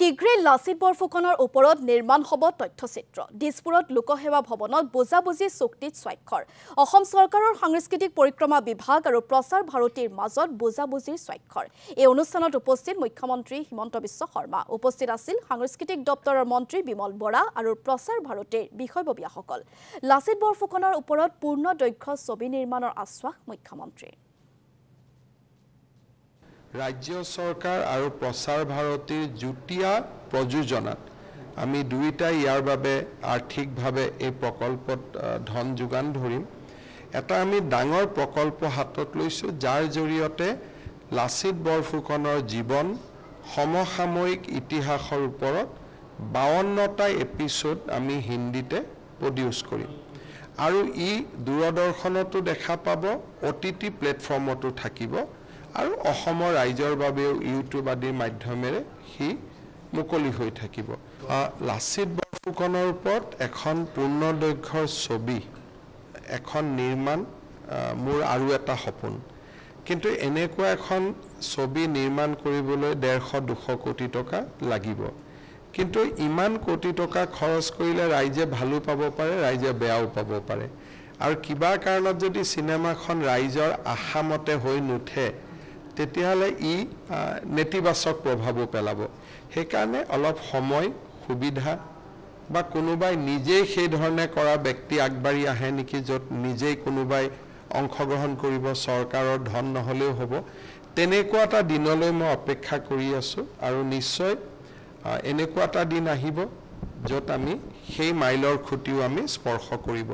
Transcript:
শীঘ্ৰে লাচিত বৰফুকনৰ ওপৰত নিৰ্মাণ হ'ব তথ্যচিত্ৰ দিছপুৰত লোকসেৱা ভৱনত বুজাবুজি চুক্তিত স্বাক্ষৰ অসম চৰকাৰৰ সাংস্কৃতিক পৰিক্ৰমা বিভাগ আৰু প্ৰচাৰ ভাৰতীৰ মাজত বুজাবুজিৰ স্বাক্ষৰ এই অনুষ্ঠানত উপস্থিত মুখ্যমন্ত্ৰী হিমন্ত বিশ্ব শৰ্মা উপস্থিত আছিল সাংস্কৃতিক দপ্তৰৰ মন্ত্ৰী বিমল বৰা আৰু প্ৰচাৰ ভাৰতীৰ বিষয়ববীয়াসকল লাচিত বৰফুকনৰ ওপৰত পূৰ্ণ দক্ষ ছবি নিৰ্মাণৰ আশ্বাস মুখ্যমন্ত্ৰীৰ ৰাজ্য চৰকাৰ আৰু প্ৰচাৰ ভাৰতীৰ যুটীয়া প্ৰযোজনাত আমি দুয়োটাই ইয়াৰ বাবে আৰ্থিকভাৱে এই প্ৰকল্পত ধন যোগান ধৰিম এটা আমি ডাঙৰ প্ৰকল্প হাতত লৈছোঁ যাৰ জৰিয়তে লাচিত বৰফুকনৰ জীৱন সমসাময়িক ইতিহাসৰ ওপৰত বাৱন্নটা এপিছ'ড আমি হিন্দীতে প্ৰডিউচ কৰিম আৰু ই দূৰদৰ্শনতো দেখা পাব অ টি টি প্লেটফৰ্মতো থাকিব আৰু অসমৰ ৰাইজৰ বাবেও ইউটিউব আদিৰ মাধ্যমেৰে সি মুকলি হৈ থাকিব লাচিত বৰফুকনৰ ওপৰত এখন পূৰ্ণদৈৰ্ঘ্যৰ ছবি এখন নিৰ্মাণ মোৰ আৰু এটা সপোন কিন্তু এনেকুৱা এখন ছবি নিৰ্মাণ কৰিবলৈ ডেৰশ দুশ কোটি টকা লাগিব কিন্তু ইমান কোটি টকা খৰচ কৰিলে ৰাইজে ভালো পাব পাৰে ৰাইজে বেয়াও পাব পাৰে আৰু কিবা কাৰণত যদি চিনেমাখন ৰাইজৰ আশামতে হৈ নুঠে তেতিয়াহ'লে ই নেতিবাচক প্ৰভাৱো পেলাব সেইকাৰণে অলপ সময় সুবিধা বা কোনোবাই নিজেই সেইধৰণে কৰা ব্যক্তি আগবাঢ়ি আহে নেকি য'ত নিজেই কোনোবাই অংশগ্ৰহণ কৰিব চৰকাৰৰ ধন নহ'লেও হ'ব তেনেকুৱা এটা দিনলৈ মই অপেক্ষা কৰি আছোঁ আৰু নিশ্চয় এনেকুৱা এটা দিন আহিব য'ত আমি সেই মাইলৰ খুঁটিও আমি স্পৰ্শ কৰিব